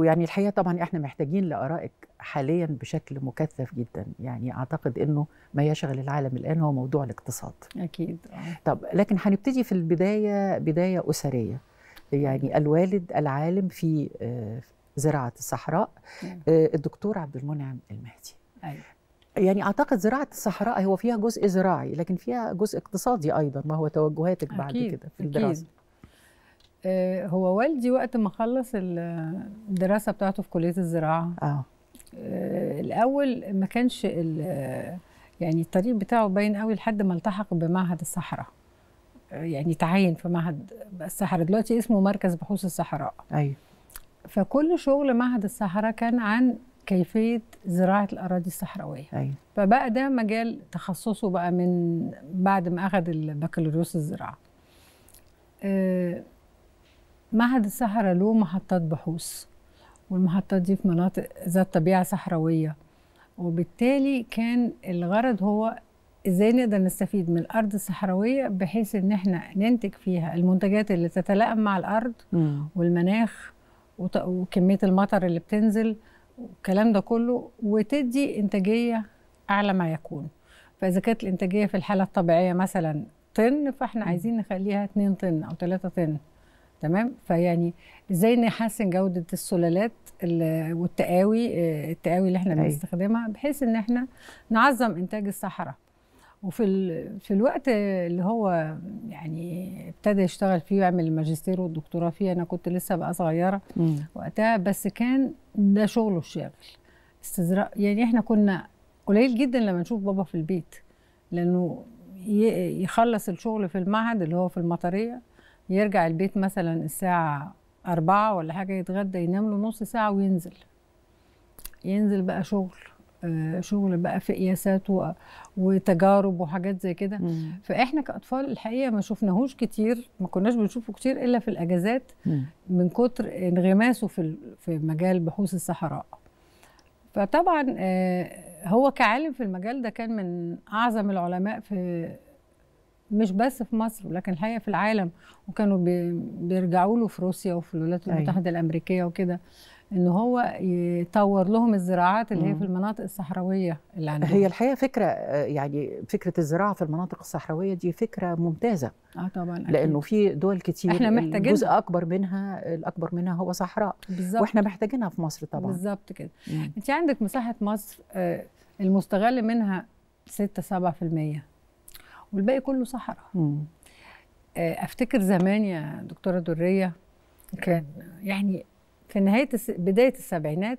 ويعني الحقيقه طبعا احنا محتاجين لارائك حاليا بشكل مكثف جدا يعني اعتقد انه ما يشغل العالم الان هو موضوع الاقتصاد اكيد طب لكن هنبتدي في البدايه بدايه اسريه يعني الوالد العالم في آه، زراعه الصحراء نعم. آه، الدكتور عبد المنعم المهدي أيوة. يعني اعتقد زراعه الصحراء هو فيها جزء زراعي لكن فيها جزء اقتصادي ايضا ما هو توجهاتك بعد كده في الدراسه آه، هو والدي وقت ما خلص الدراسه بتاعته في كليه الزراعه اه, آه، الاول ما كانش يعني الطريق بتاعه باين قوي لحد ما التحق بمعهد الصحراء آه، يعني تعين في معهد الصحراء دلوقتي اسمه مركز بحوث الصحراء ايوه فكل شغل معهد الصحراء كان عن كيفيه زراعه الاراضي الصحراويه أيوة. فبقى ده مجال تخصصه بقى من بعد ما اخذ البكالوريوس الزراعه أه معهد الصحراء له محطات بحوث والمحطات دي في مناطق ذات طبيعة صحراوية وبالتالي كان الغرض هو ازاي نقدر نستفيد من الارض الصحراويه بحيث ان احنا ننتج فيها المنتجات اللي تتلائم مع الارض مم. والمناخ وكميه المطر اللي بتنزل والكلام ده كله وتدي انتاجيه اعلى ما يكون فاذا كانت الانتاجيه في الحاله الطبيعيه مثلا طن فاحنا عايزين نخليها 2 طن او 3 طن تمام فيعني ازاي نحسن جوده السلالات والتقاوي آه، التقاوي اللي احنا أيوة. بنستخدمها بحيث ان احنا نعظم انتاج الصحراء وفي ال... في الوقت اللي هو يعني ابتدى يشتغل فيه ويعمل الماجستير والدكتوراه فيه انا كنت لسه بقى صغيره م. وقتها بس كان ده شغله الشاغل استزراء يعني احنا كنا قليل جدا لما نشوف بابا في البيت لانه يخلص الشغل في المعهد اللي هو في المطريه يرجع البيت مثلا الساعة أربعة ولا حاجة يتغدى ينام له نص ساعة وينزل ينزل بقى شغل آه، شغل بقى في قياسات وتجارب وحاجات زي كده فاحنا كاطفال الحقيقه ما شفناهوش كتير ما كناش بنشوفه كتير الا في الاجازات مم. من كتر انغماسه في في مجال بحوث الصحراء فطبعا آه، هو كعالم في المجال ده كان من اعظم العلماء في مش بس في مصر ولكن الحقيقه في العالم وكانوا بيرجعوا له في روسيا وفي الولايات أيوه. المتحده أيه. الامريكيه وكده ان هو يطور لهم الزراعات اللي هي في المناطق الصحراويه اللي عندهم. هي الحقيقه فكره آه، يعني فكره الزراعه في المناطق الصحراويه دي فكره ممتازه اه طبعا أكيد. لانه في دول كتير احنا محتاجين جزء اكبر منها الاكبر منها هو صحراء بالزبط. واحنا محتاجينها في مصر طبعا بالظبط كده انت عندك مساحه مصر آه، المستغل منها 6 7% والباقي كله صحراء آه، افتكر زمان يا دكتوره دريه كان يعني في نهايه بدايه السبعينات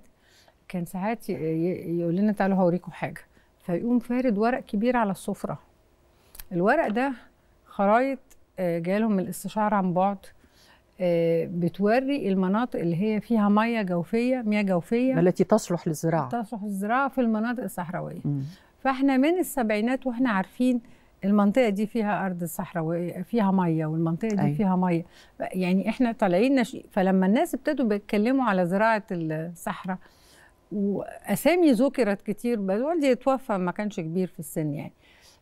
كان ساعات يقول لنا تعالوا هوريكم حاجه فيقوم فارد ورق كبير على السفره الورق ده خرايط آه، جالهم الاستشاره عن بعد آه، بتوري المناطق اللي هي فيها ميه جوفيه مياه جوفيه التي تصلح للزراعه تصلح للزراعه في المناطق الصحراويه فاحنا من السبعينات واحنا عارفين المنطقه دي فيها ارض صحراويه فيها ميه والمنطقه دي أي. أيوة. فيها ميه يعني احنا طالعين نش... فلما الناس ابتدوا بيتكلموا على زراعه الصحراء واسامي ذكرت كتير والدي توفى ما كانش كبير في السن يعني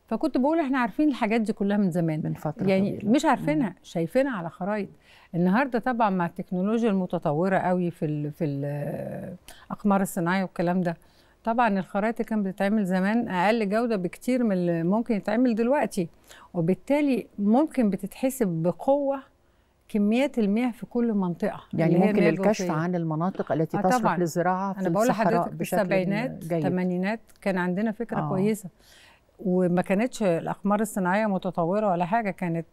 فكنت بقول احنا عارفين الحاجات دي كلها من زمان من فتره يعني طويلة. مش عارفينها شايفينها على خرايط النهارده طبعا مع التكنولوجيا المتطوره قوي في الـ في الاقمار الصناعيه والكلام ده طبعا الخرايط كانت بتتعمل زمان اقل جوده بكتير من اللي ممكن يتعمل دلوقتي وبالتالي ممكن بتتحسب بقوه كميات المياه في كل منطقه يعني ممكن الكشف فيه. عن المناطق التي آه تصلح للزراعه في انا بقول لحضرتك في السبعينات الثمانينات كان عندنا فكره آه. كويسه وما كانتش الاقمار الصناعيه متطوره ولا حاجه كانت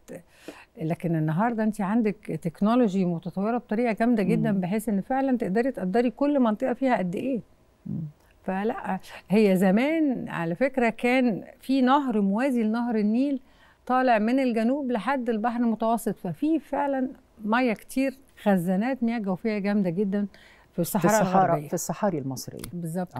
لكن النهارده انت عندك تكنولوجي متطوره بطريقه جامده جدا بحيث ان فعلا تقدري تقدري كل منطقه فيها قد ايه م. فلا هي زمان على فكره كان في نهر موازي لنهر النيل طالع من الجنوب لحد البحر المتوسط ففي فعلا ميه كتير خزانات مياه جوفيه جامده جدا في الصحراء في الصحراء الغربيه في الصحاري المصريه بالظبط آه.